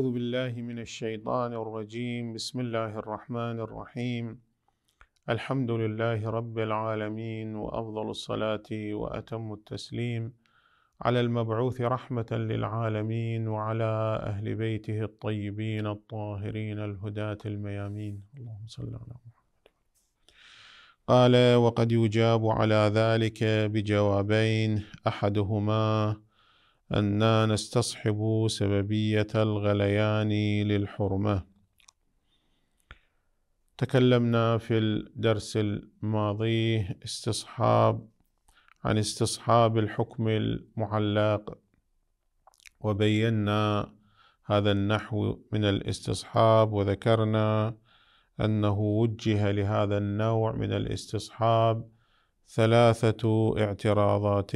أعوذ بالله من الشيطان الرجيم بسم الله الرحمن الرحيم الحمد لله رب العالمين وأفضل الصلاة وأتم التسليم على المبعوث رحمة للعالمين وعلى أهل بيته الطيبين الطاهرين الهداة الميامين اللهم صل على محمد قال وقد يجاب على ذلك بجوابين أحدهما أن نستصحب سببية الغليان للحرمة تكلمنا في الدرس الماضي استصحاب عن استصحاب الحكم المعلق وبينا هذا النحو من الاستصحاب وذكرنا أنه وجه لهذا النوع من الاستصحاب ثلاثة اعتراضات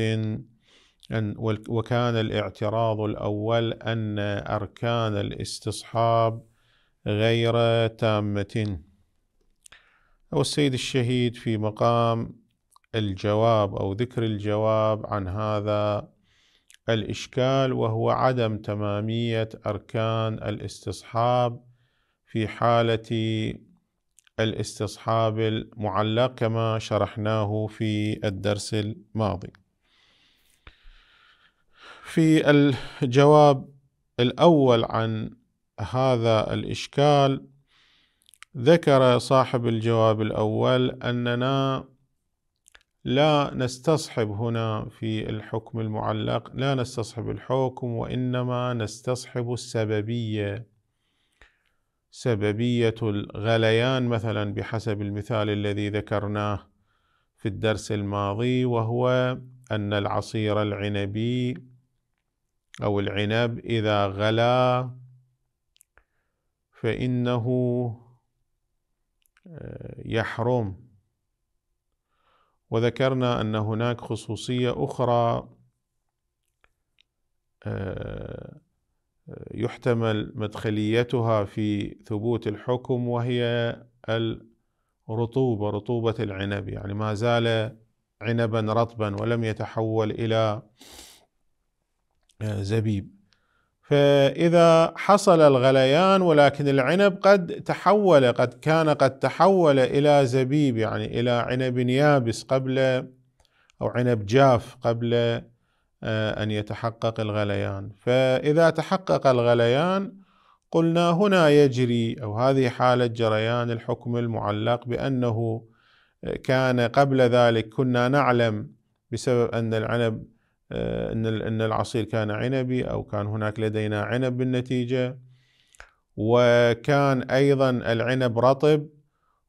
أن وكان الاعتراض الأول أن أركان الاستصحاب غير تامة والسيد الشهيد في مقام الجواب أو ذكر الجواب عن هذا الإشكال وهو عدم تمامية أركان الاستصحاب في حالة الاستصحاب المعلق كما شرحناه في الدرس الماضي في الجواب الاول عن هذا الاشكال ذكر صاحب الجواب الاول اننا لا نستصحب هنا في الحكم المعلق لا نستصحب الحكم وانما نستصحب السببيه سببيه الغليان مثلا بحسب المثال الذي ذكرناه في الدرس الماضي وهو ان العصير العنبي أو العنب إذا غلا فإنه آه، يحرم وذكرنا أن هناك خصوصية أخرى آه، يحتمل مدخليتها في ثبوت الحكم وهي الرطوبة رطوبة العنب يعني ما زال عنبا رطبا ولم يتحول إلى زبيب فإذا حصل الغليان ولكن العنب قد تحول قد كان قد تحول إلى زبيب يعني إلى عنب يابس قبل أو عنب جاف قبل آه، أن يتحقق الغليان فإذا تحقق الغليان قلنا هنا يجري أو هذه حالة جريان الحكم المعلق بأنه آه، كان قبل ذلك كنا نعلم بسبب أن العنب آه، ان ان العصير كان عنبي او كان هناك لدينا عنب بالنتيجه وكان ايضا العنب رطب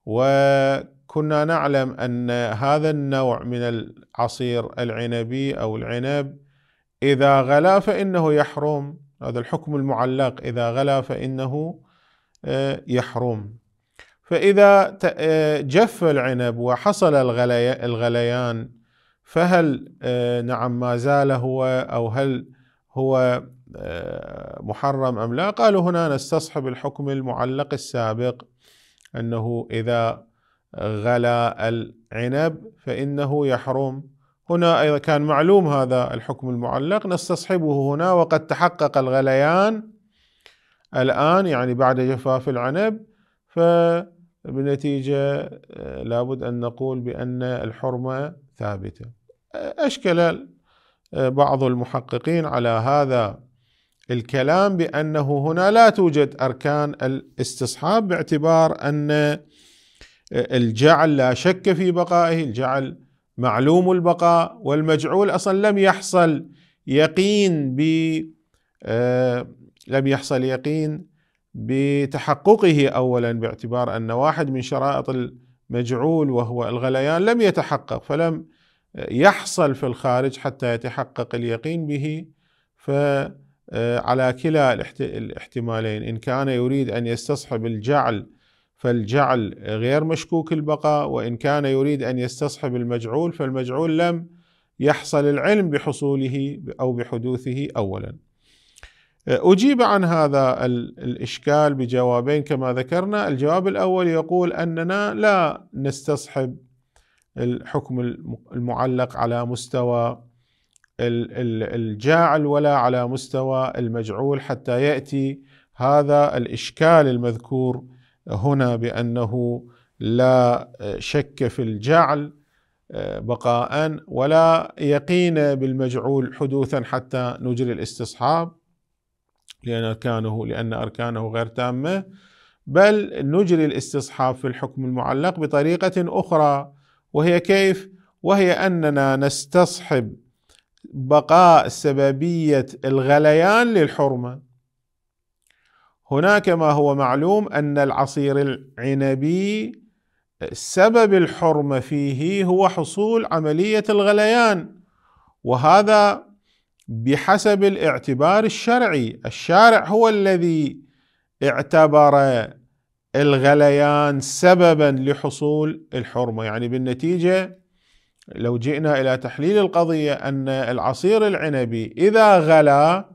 وكنا نعلم ان هذا النوع من العصير العنبي او العنب اذا غلا فانه يحرم هذا الحكم المعلق اذا غلا فانه آه، يحرم فاذا آه، جف العنب وحصل الغليان فهل آه، نعم ما زال هو او هل هو آه، محرم ام لا؟ قالوا هنا نستصحب الحكم المعلق السابق انه اذا غلا العنب فانه يحرم هنا ايضا كان معلوم هذا الحكم المعلق نستصحبه هنا وقد تحقق الغليان الان يعني بعد جفاف العنب فبالنتيجه آه، لابد ان نقول بان الحرمه ثابتة أشكل آه، بعض المحققين على هذا الكلام بأنه هنا لا توجد أركان الاستصحاب باعتبار أن آه، الجعل لا شك في بقائه الجعل معلوم البقاء والمجعول أصلا لم يحصل يقين ب آه، لم يحصل يقين بتحققه أولا باعتبار أن واحد من شرائط مجعول وهو الغليان لم يتحقق فلم يحصل في الخارج حتى يتحقق اليقين به فعلى آه، كلا الاحتمالين إن كان يريد أن يستصحب الجعل فالجعل غير مشكوك البقاء وإن كان يريد أن يستصحب المجعول فالمجعول لم يحصل العلم بحصوله أو بحدوثه أولاً أجيب عن هذا الإشكال بجوابين كما ذكرنا الجواب الأول يقول أننا لا نستصحب الحكم المعلق على مستوى الجاعل ولا على مستوى المجعول حتى يأتي هذا الإشكال المذكور هنا بأنه لا شك في الجعل آه، بقاء ولا يقين بالمجعول حدوثا حتى نجري الاستصحاب لأن أركانه لأن أركانه غير تامة بل نجري الاستصحاب في الحكم المعلق بطريقة أخرى وهي كيف؟ وهي أننا نستصحب بقاء سببية الغليان للحرمة هناك ما هو معلوم أن العصير العنبي سبب الحرمة فيه هو حصول عملية الغليان وهذا بحسب الاعتبار الشرعي الشارع هو الذي اعتبر الغليان سببا لحصول الحرمه يعني بالنتيجه لو جئنا الى تحليل القضيه ان العصير العنبي اذا غلا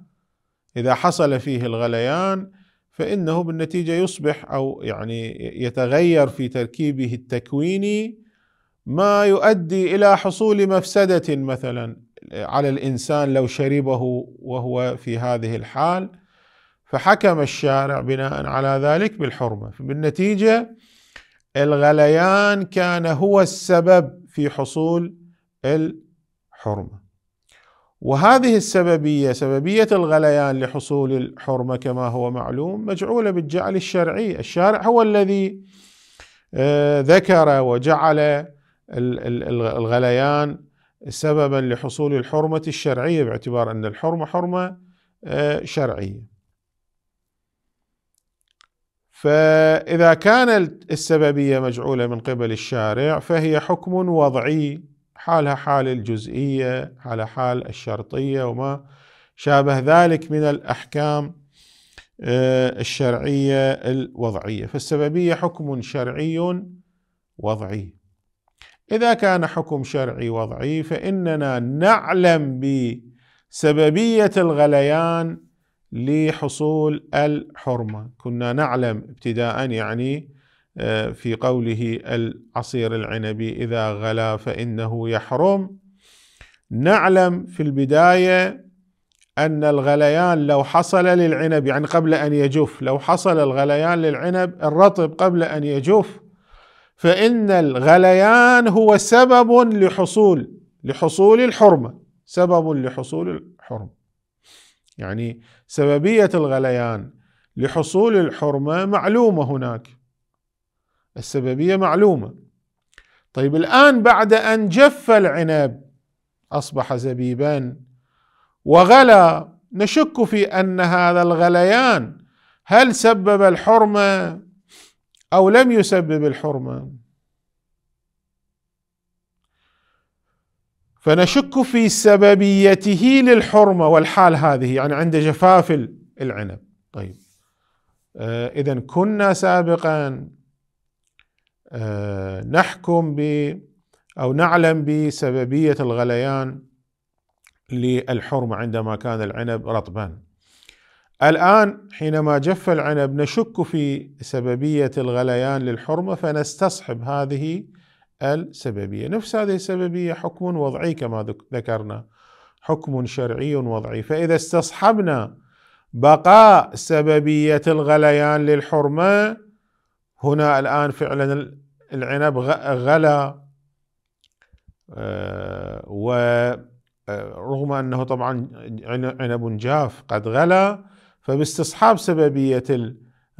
اذا حصل فيه الغليان فانه بالنتيجه يصبح او يعني يتغير في تركيبه التكويني ما يؤدي الى حصول مفسده مثلا على الانسان لو شربه وهو في هذه الحال فحكم الشارع بناء على ذلك بالحرمه بالنتيجه الغليان كان هو السبب في حصول الحرمه وهذه السببيه سببيه الغليان لحصول الحرمه كما هو معلوم مجعوله بالجعل الشرعي الشارع هو الذي آه، ذكر وجعل الغليان سببا لحصول الحرمة الشرعية باعتبار أن الحرمة حرمة آه، شرعية فإذا كانت السببية مجعولة من قبل الشارع فهي حكم وضعي حالها حال الجزئية على حال الشرطية وما شابه ذلك من الأحكام آه، الشرعية الوضعية فالسببية حكم شرعي وضعي اذا كان حكم شرعي وضعي فاننا نعلم بسببيه الغليان لحصول الحرمه كنا نعلم ابتداء يعني آه، في قوله العصير العنبي اذا غلا فانه يحرم نعلم في البدايه ان الغليان لو حصل للعنب يعني قبل ان يجف لو حصل الغليان للعنب الرطب قبل ان يجف فإن الغليان هو سبب لحصول لحصول الحرمة سبب لحصول الحرمة يعني سببية الغليان لحصول الحرمة معلومة هناك السببية معلومة طيب الآن بعد أن جف العنب أصبح زبيبا وغلى نشك في أن هذا الغليان هل سبب الحرمة أو لم يسبب الحرمة فنشك في سببيته للحرمة والحال هذه يعني عند جفاف العنب طيب آه إذا كنا سابقا آه نحكم ب أو نعلم بسببية الغليان للحرمة عندما كان العنب رطبا الآن حينما جف العنب نشك في سببية الغليان للحرمة فنستصحب هذه السببية نفس هذه السببية حكم وضعي كما ذكرنا حكم شرعي وضعي فإذا استصحبنا بقاء سببية الغليان للحرمة هنا الآن فعلا العنب غلى آه، ورغم آه، أنه طبعا عنب جاف قد غلى فباستصحاب سببية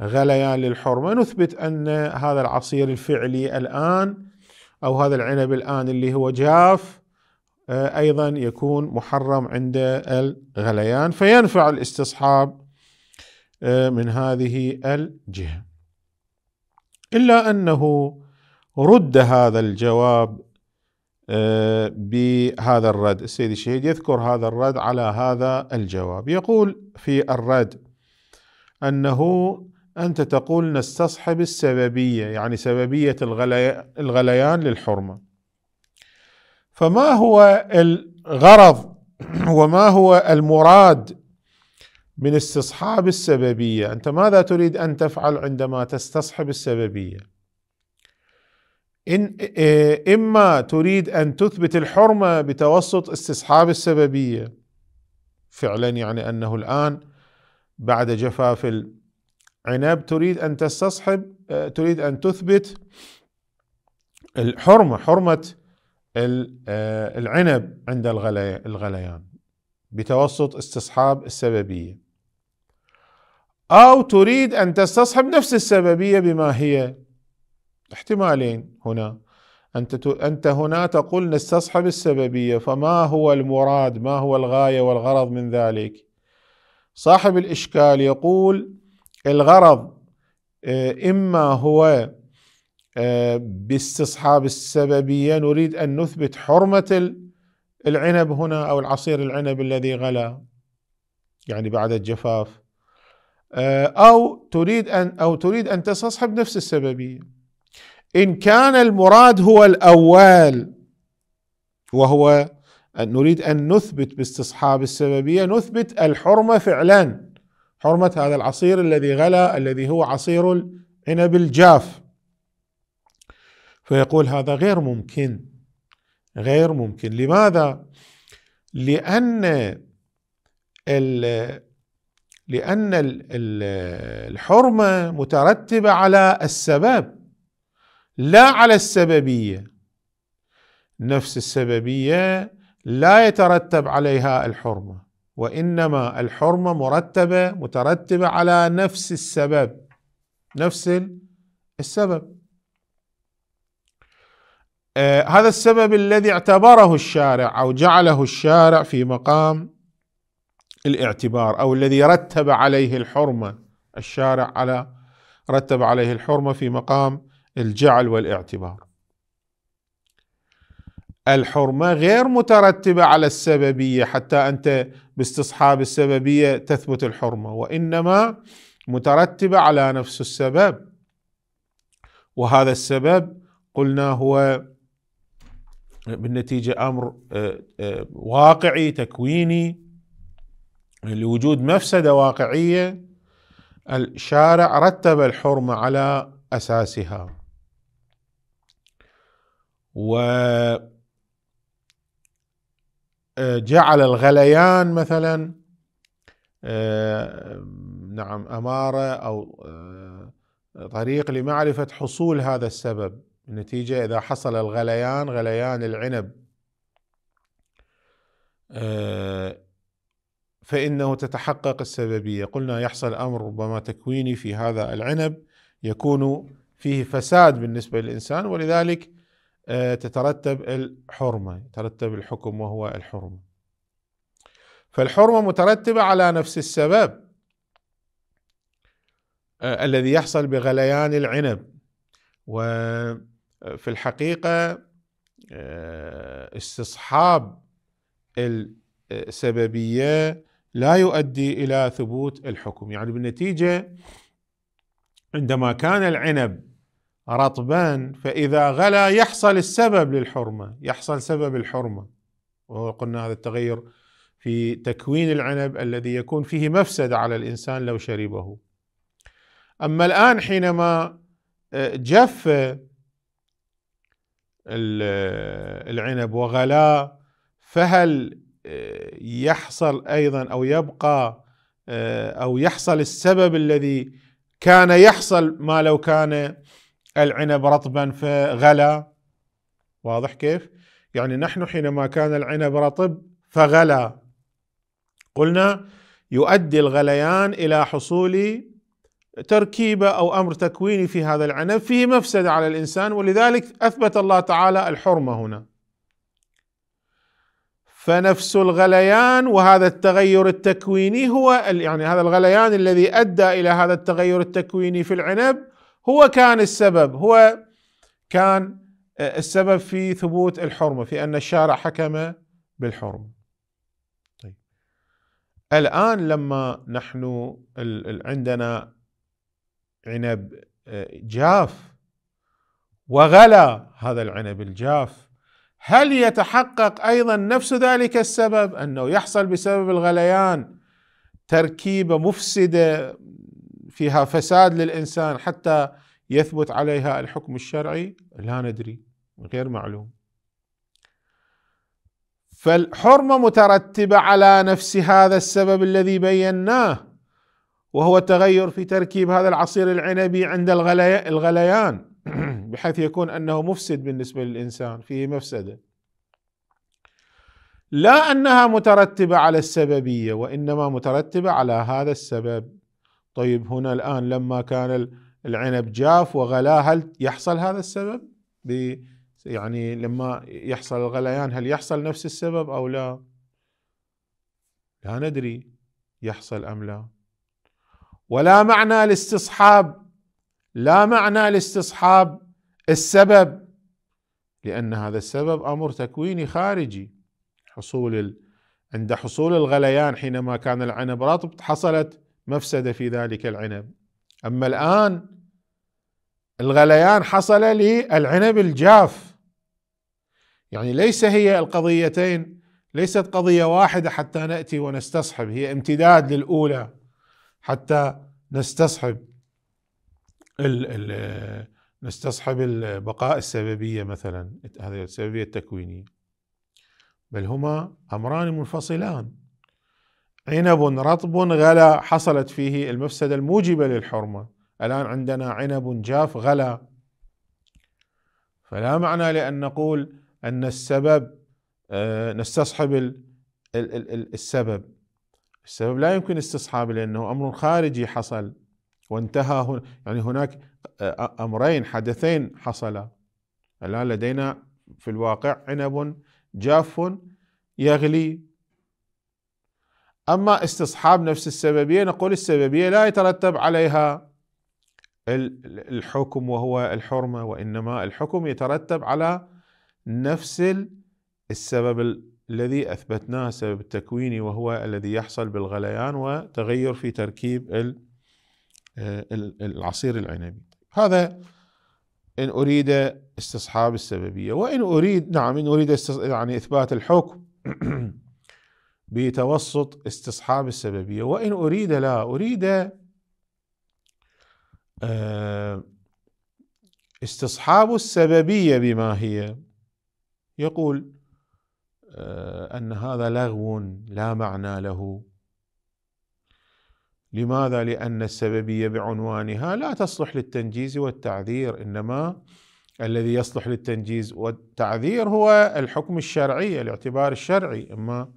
الغليان للحرمة نثبت أن هذا العصير الفعلي الآن أو هذا العنب الآن اللي هو جاف آه، أيضا يكون محرم عند الغليان فينفع الاستصحاب آه، من هذه الجهة إلا أنه رد هذا الجواب بهذا الرد السيد الشهيد يذكر هذا الرد على هذا الجواب يقول في الرد أنه أنت تقول نستصحب السببية يعني سببية الغليان للحرمة فما هو الغرض وما هو المراد من استصحاب السببية أنت ماذا تريد أن تفعل عندما تستصحب السببية إن إيه، إما تريد أن تثبت الحرمة بتوسط استصحاب السببية فعلا يعني أنه الآن بعد جفاف العنب تريد أن تستصحب آه، تريد أن تثبت الحرمة حرمة آه، العنب عند الغليان بتوسط استصحاب السببية أو تريد أن تستصحب نفس السببية بما هي احتمالين هنا أنت أنت هنا تقول نستصحب السببية فما هو المراد ما هو الغاية والغرض من ذلك صاحب الإشكال يقول الغرض آه، إما هو آه، باستصحاب السببية نريد أن نثبت حرمة العنب هنا أو العصير العنب الذي غلى يعني بعد الجفاف آه، أو تريد أن أو تريد أن تستصحب نفس السببية إن كان المراد هو الأول وهو أن نريد أن نثبت باستصحاب السببية نثبت الحرمة فعلا حرمة هذا العصير الذي غلى الذي هو عصير العنب الجاف فيقول هذا غير ممكن غير ممكن لماذا؟ لأن ال لأن الحرمة مترتبة على السبب لا على السببيه نفس السببيه لا يترتب عليها الحرمه وانما الحرمه مرتبه مترتبه على نفس السبب نفس السبب آه هذا السبب الذي اعتبره الشارع او جعله الشارع في مقام الاعتبار او الذي رتب عليه الحرمه الشارع على رتب عليه الحرمه في مقام الجعل والاعتبار الحرمة غير مترتبة على السببية حتى أنت باستصحاب السببية تثبت الحرمة وإنما مترتبة على نفس السبب وهذا السبب قلنا هو بالنتيجة أمر آه، آه، واقعي تكويني لوجود مفسدة واقعية الشارع رتب الحرمة على أساسها و آه، جعل الغليان مثلا آه، نعم اماره او آه، طريق لمعرفه حصول هذا السبب النتيجه اذا حصل الغليان غليان العنب فانه تتحقق السببيه قلنا يحصل امر ربما تكويني في هذا العنب يكون فيه فساد بالنسبه للانسان ولذلك آه، تترتب الحرمة ترتب الحكم وهو الحرمة فالحرمة مترتبة على نفس السبب آه، الذي يحصل بغليان العنب وفي آه، الحقيقة استصحاب السببية لا يؤدي إلى ثبوت الحكم يعني بالنتيجة عندما كان العنب رطبان فإذا غلا يحصل السبب للحرمة يحصل سبب الحرمة وهو قلنا هذا التغير في تكوين العنب الذي يكون فيه مفسدة على الإنسان لو شربه أما الآن حينما آه، جف آه، العنب وغلا فهل آه، يحصل أيضا أو يبقى أو يحصل السبب الذي كان يحصل ما لو كان العنب رطبا فغلى واضح كيف يعني نحن حينما كان العنب رطب فغلى قلنا يؤدي الغليان الى حصول تركيبه او امر تكويني في هذا العنب فيه مفسده على الانسان ولذلك اثبت الله تعالى الحرمه هنا. فنفس الغليان وهذا التغير التكويني هو يعني هذا الغليان الذي ادى الى هذا التغير التكويني في العنب هو كان السبب هو كان آه، السبب في ثبوت الحرمة في أن الشارع حكم بالحرمة طيب. الآن لما نحن عندنا عنب آه، جاف وغلا هذا العنب الجاف هل يتحقق أيضا نفس ذلك السبب أنه يحصل بسبب الغليان تركيبة مفسدة فيها فساد للانسان حتى يثبت عليها الحكم الشرعي لا ندري غير معلوم فالحرمه مترتبه على نفس هذا السبب الذي بيناه وهو تغير في تركيب هذا العصير العنبي عند الغليان بحيث يكون انه مفسد بالنسبه للانسان فيه مفسده لا انها مترتبه على السببيه وانما مترتبه على هذا السبب طيب هنا الآن لما كان العنب جاف وغلا هل يحصل هذا السبب يعني لما يحصل الغليان هل يحصل نفس السبب أو لا لا ندري يحصل أم لا ولا معنى لاستصحاب لا معنى لاستصحاب السبب لأن هذا السبب أمر تكويني خارجي حصول ال... عند حصول الغليان حينما كان العنب رطب حصلت مفسدة في ذلك العنب أما الآن الغليان حصل للعنب الجاف يعني ليس هي القضيتين ليست قضية واحدة حتى نأتي ونستصحب هي امتداد للأولى حتى نستصحب الـ الـ نستصحب البقاء السببية مثلا هذه السببية التكوينية بل هما أمران منفصلان عنب رطب غلا حصلت فيه المفسدة الموجبة للحرمة الآن عندنا عنب جاف غلا فلا معنى لأن نقول أن السبب آه، نستصحب السبب السبب لا يمكن استصحابه لأنه أمر خارجي حصل وانتهى يعني هناك آه، أمرين حدثين حصلا الآن لدينا في الواقع عنب جاف يغلي أما استصحاب نفس السببية نقول السببية لا يترتب عليها الحكم وهو الحرمة وإنما الحكم يترتب على نفس السبب الذي أثبتناه السبب التكويني وهو الذي يحصل بالغليان وتغير في تركيب العصير العنبي هذا إن أريد استصحاب السببية وإن أريد نعم إن أريد يعني إثبات الحكم بتوسط استصحاب السببية وإن أريد لا أريد آه، استصحاب السببية بما هي يقول آه، أن هذا لغو لا معنى له لماذا؟ لأن السببية بعنوانها لا تصلح للتنجيز والتعذير إنما الذي يصلح للتنجيز والتعذير هو الحكم الشرعي الاعتبار الشرعي إما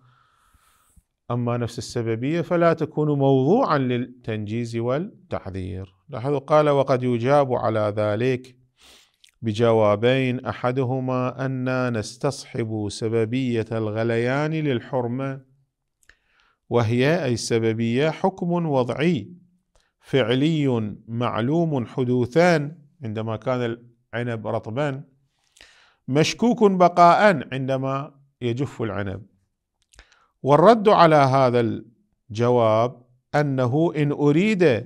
أما نفس السببية فلا تكون موضوعا للتنجيز والتحذير لاحظوا قال وقد يجاب على ذلك بجوابين أحدهما أن نستصحب سببية الغليان للحرمة وهي أي السببية حكم وضعي فعلي معلوم حدوثان عندما كان العنب رطبا مشكوك بقاء عندما يجف العنب والرد على هذا الجواب انه ان اريد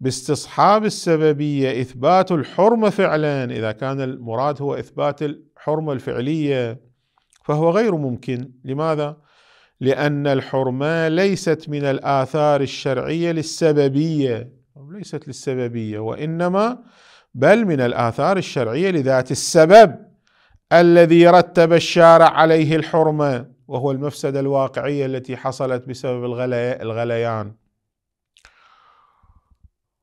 باستصحاب السببيه اثبات الحرمه فعلا اذا كان المراد هو اثبات الحرمه الفعليه فهو غير ممكن لماذا لان الحرمه ليست من الاثار الشرعيه للسببيه ليست للسببيه وانما بل من الاثار الشرعيه لذات السبب الذي رتب الشارع عليه الحرمه وهو المفسدة الواقعية التي حصلت بسبب الغليان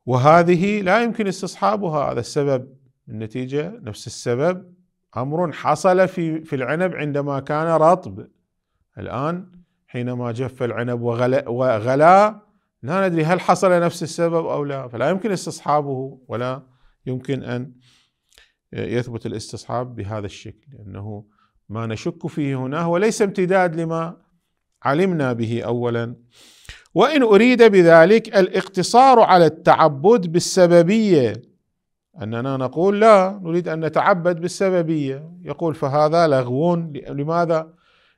وهذه لا يمكن استصحابها هذا السبب النتيجة نفس السبب أمر حصل في في العنب عندما كان رطب الآن حينما جف العنب وغلا, وغلا لا ندري هل حصل نفس السبب أو لا فلا يمكن استصحابه ولا يمكن أن آه، يثبت الاستصحاب بهذا الشكل لأنه ما نشك فيه هنا هو ليس امتداد لما علمنا به اولا وان اريد بذلك الاقتصار على التعبد بالسببيه اننا نقول لا نريد ان نتعبد بالسببيه يقول فهذا لغو لماذا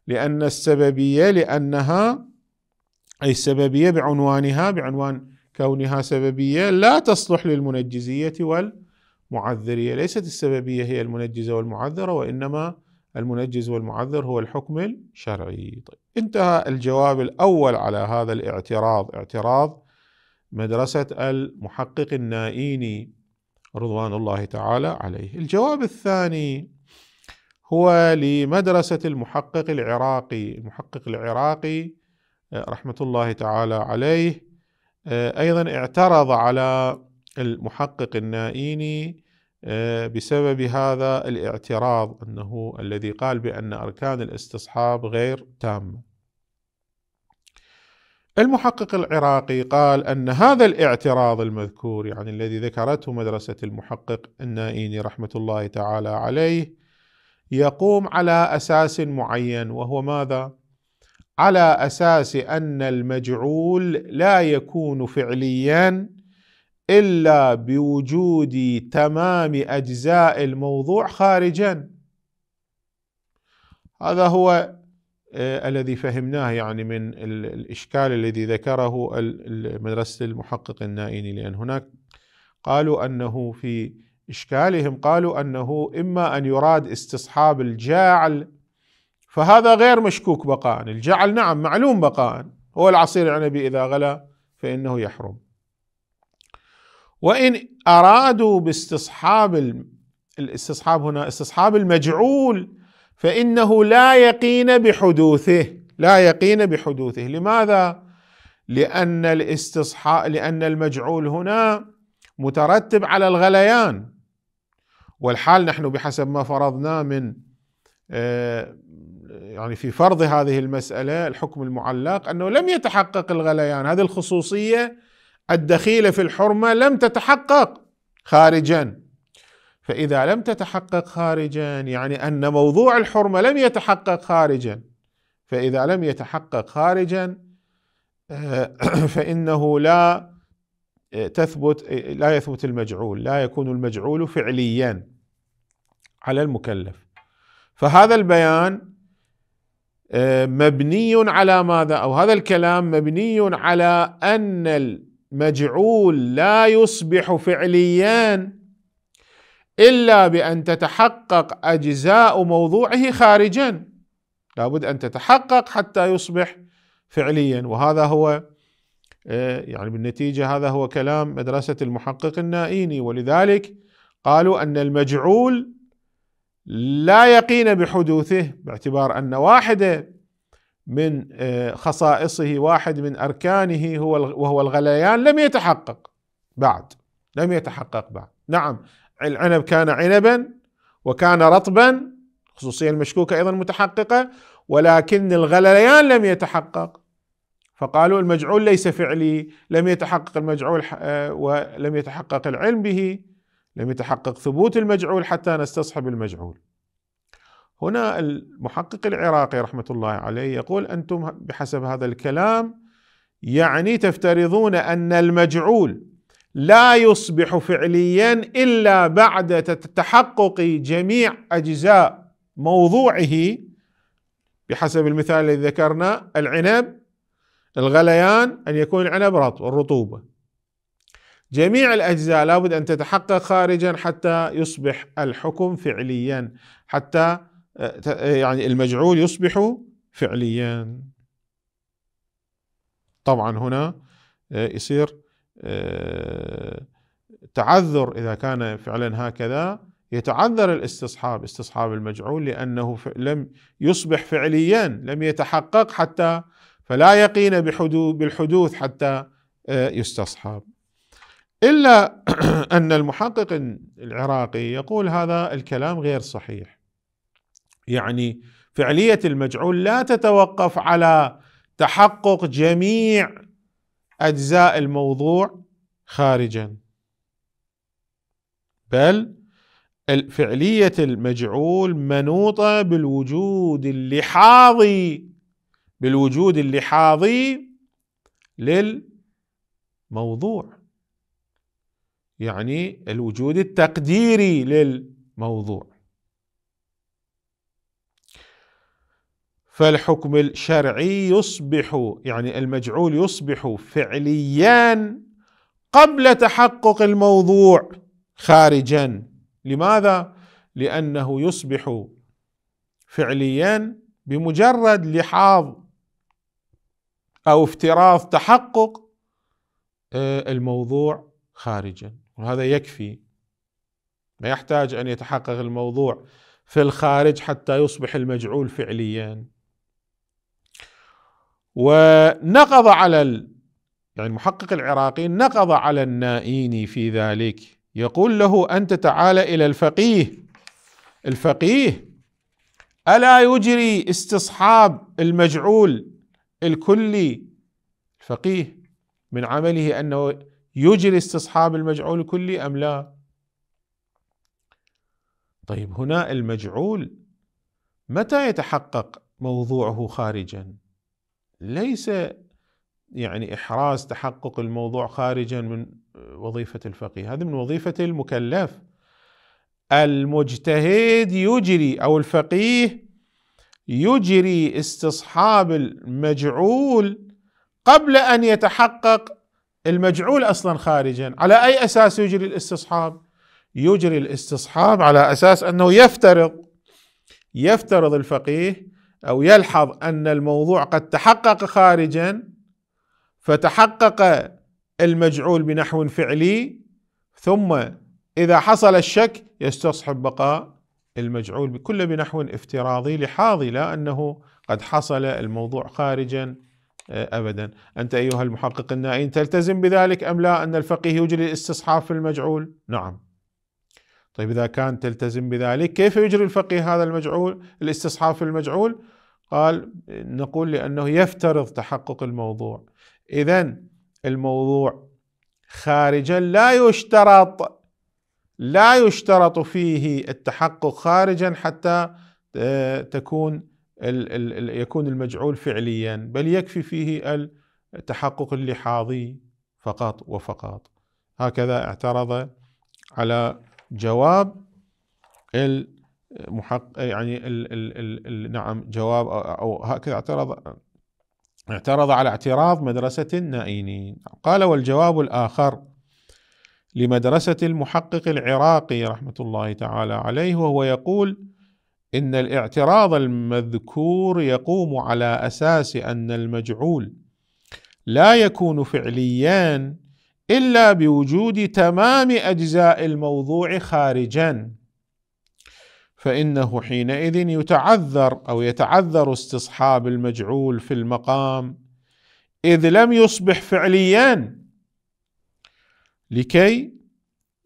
لان السببيه لانها اي السببيه بعنوانها بعنوان كونها سببيه لا تصلح للمنجزيه والمعذريه ليست السببيه هي المنجزه والمعذره وانما المنجز والمعذر هو الحكم الشرعي طيب انتهى الجواب الأول على هذا الاعتراض اعتراض مدرسة المحقق النائيني رضوان الله تعالى عليه الجواب الثاني هو لمدرسة المحقق العراقي المحقق العراقي آه، رحمة الله تعالى عليه آه، أيضا اعترض على المحقق النائيني آه، بسبب هذا الاعتراض انه الذي قال بان اركان الاستصحاب غير تامه. المحقق العراقي قال ان هذا الاعتراض المذكور يعني الذي ذكرته مدرسه المحقق النائيني رحمه الله تعالى عليه يقوم على اساس معين وهو ماذا؟ على اساس ان المجعول لا يكون فعليا إلا بوجود تمام أجزاء الموضوع خارجا هذا هو آه، الذي فهمناه يعني من الإشكال الذي ذكره مدرسة المحقق النائيني لأن هناك قالوا أنه في إشكالهم قالوا أنه إما أن يراد استصحاب الجعل فهذا غير مشكوك بقاء الجعل نعم معلوم بقاء هو العصير العنبي إذا غلا فإنه يحرم وإن أرادوا باستصحاب الاستصحاب هنا استصحاب المجعول فإنه لا يقين بحدوثه لا يقين بحدوثه لماذا؟ لأن الاستصحاب لأن المجعول هنا مترتب على الغليان والحال نحن بحسب ما فرضنا من آه، يعني في فرض هذه المسألة الحكم المعلق أنه لم يتحقق الغليان هذه الخصوصية الدخيلة في الحرمة لم تتحقق خارجا فإذا لم تتحقق خارجا يعني أن موضوع الحرمة لم يتحقق خارجا فإذا لم يتحقق خارجا آه، فإنه لا تثبت لا يثبت المجعول لا يكون المجعول فعليا على المكلف فهذا البيان آه، مبني على ماذا او هذا الكلام مبني على ان مجعول لا يصبح فعليا الا بان تتحقق اجزاء موضوعه خارجا لابد ان تتحقق حتى يصبح فعليا وهذا هو آه، يعني بالنتيجه هذا هو كلام مدرسه المحقق النائيني ولذلك قالوا ان المجعول لا يقين بحدوثه باعتبار ان واحده من آه، خصائصه واحد من اركانه هو وهو الغليان لم يتحقق بعد لم يتحقق بعد نعم العنب كان عنبا وكان رطبا خصوصية المشكوكة أيضا متحققة ولكن الغليان لم يتحقق فقالوا المجعول ليس فعلي لم يتحقق المجعول آه، ولم يتحقق العلم به لم يتحقق ثبوت المجعول حتى نستصحب المجعول هنا المحقق العراقي رحمه الله عليه يقول انتم بحسب هذا الكلام يعني تفترضون ان المجعول لا يصبح فعليا الا بعد تحقق جميع اجزاء موضوعه بحسب المثال الذي ذكرنا العنب الغليان ان يكون العنب الرطوبه جميع الاجزاء لابد ان تتحقق خارجا حتى يصبح الحكم فعليا حتى يعني المجعول يصبح فعليا طبعا هنا آه، يصير آه، تعذر إذا كان فعلا هكذا يتعذر الاستصحاب استصحاب المجعول لأنه لم يصبح فعليا لم يتحقق حتى فلا يقين بالحدوث حتى آه، يستصحاب إلا أن المحقق العراقي يقول هذا الكلام غير صحيح يعني فعليه المجعول لا تتوقف على تحقق جميع اجزاء الموضوع خارجا بل فعليه المجعول منوطه بالوجود اللحاظي بالوجود اللحاظي للموضوع يعني الوجود التقديري للموضوع فالحكم الشرعي يصبح يعني المجعول يصبح فعليا قبل تحقق الموضوع خارجا لماذا لانه يصبح فعليا بمجرد لحاظ او افتراض تحقق آه، الموضوع خارجا وهذا يكفي ما يحتاج ان يتحقق الموضوع في الخارج حتى يصبح المجعول فعليا ونقض على ال... يعني المحقق العراقي نقض على النائين في ذلك يقول له أنت تعال إلى الفقيه الفقيه ألا يجري استصحاب المجعول الكلي الفقيه من عمله أنه يجري استصحاب المجعول الكلي أم لا طيب هنا المجعول متى يتحقق موضوعه خارجا ليس يعني إحراز تحقق الموضوع خارجا من وظيفة الفقيه هذا من وظيفة المكلف المجتهد يجري أو الفقيه يجري استصحاب المجعول قبل أن يتحقق المجعول أصلا خارجا على أي أساس يجري الاستصحاب يجري الاستصحاب على أساس أنه يفترض يفترض الفقيه او يلحظ ان الموضوع قد تحقق خارجا فتحقق المجعول بنحو فعلي ثم اذا حصل الشك يستصحب بقاء المجعول بكل بنحو افتراضي لحاظي لا انه قد حصل الموضوع خارجا آه، ابدا انت ايها المحقق النائين تلتزم بذلك ام لا ان الفقيه يجري الاستصحاب في المجعول نعم طيب إذا كان تلتزم بذلك كيف يجري الفقيه هذا المجعول الاستصحاب في المجعول قال نقول لأنه يفترض تحقق الموضوع إذا الموضوع خارجا لا يشترط لا يشترط فيه التحقق خارجا حتى آه، تكون يكون المجعول فعليا بل يكفي فيه التحقق اللحاظي فقط وفقط هكذا اعترض على جواب المحق يعني ال ال ال ال نعم جواب او هكذا اعترض اعترض على اعتراض مدرسة النائينين قال والجواب الآخر لمدرسة المحقق العراقي رحمة الله تعالى عليه وهو يقول إن الاعتراض المذكور يقوم على أساس أن المجعول لا يكون فعليا إلا بوجود تمام أجزاء الموضوع خارجا فإنه حينئذ يتعذر أو يتعذر استصحاب المجعول في المقام إذ لم يصبح فعليا لكي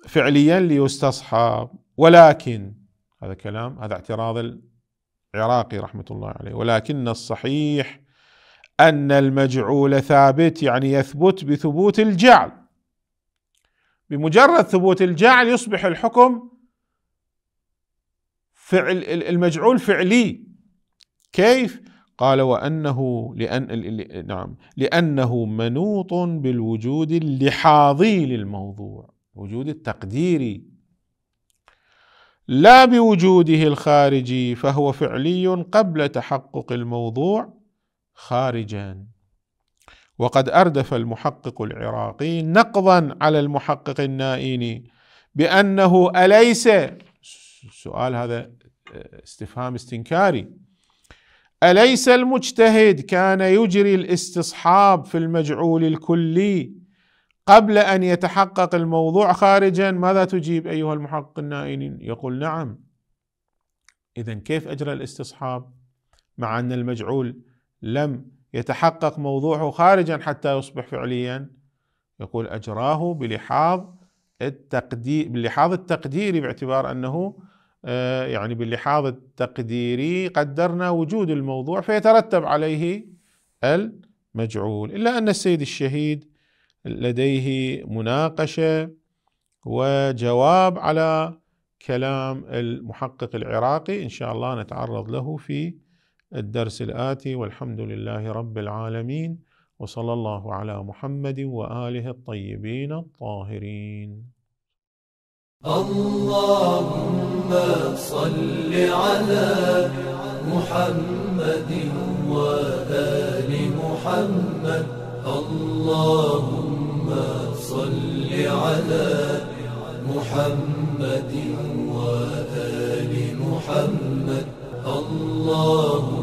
فعليا ليستصحاب ولكن هذا كلام هذا اعتراض العراقي رحمة الله عليه ولكن الصحيح أن المجعول ثابت يعني يثبت بثبوت الجعل بمجرد ثبوت الجعل يصبح الحكم فعل المجعول فعلي كيف؟ قال وأنه لأن نعم لأنه منوط بالوجود اللحاظي للموضوع وجود التقديري لا بوجوده الخارجي فهو فعلي قبل تحقق الموضوع خارجا وقد أردف المحقق العراقي نقضا على المحقق النائين بأنه أليس سؤال هذا آه، استفهام استنكاري أليس المجتهد كان يجري الاستصحاب في المجعول الكلي قبل أن يتحقق الموضوع خارجا ماذا تجيب أيها المحقق النائين يقول نعم إذا كيف أجرى الاستصحاب مع أن المجعول لم يتحقق موضوعه خارجا حتى يصبح فعليا يقول أجراه بلحاظ التقدير باللحاظ التقديري باعتبار أنه آه، يعني باللحاظ التقديري قدرنا وجود الموضوع فيترتب عليه المجعول إلا أن السيد الشهيد لديه مناقشة وجواب على كلام المحقق العراقي إن شاء الله نتعرض له في الدرس الآتي والحمد لله رب العالمين وصلى الله على محمد وآله الطيبين الطاهرين اللهم صل على محمد وآل محمد اللهم صل على محمد وآل محمد اللهم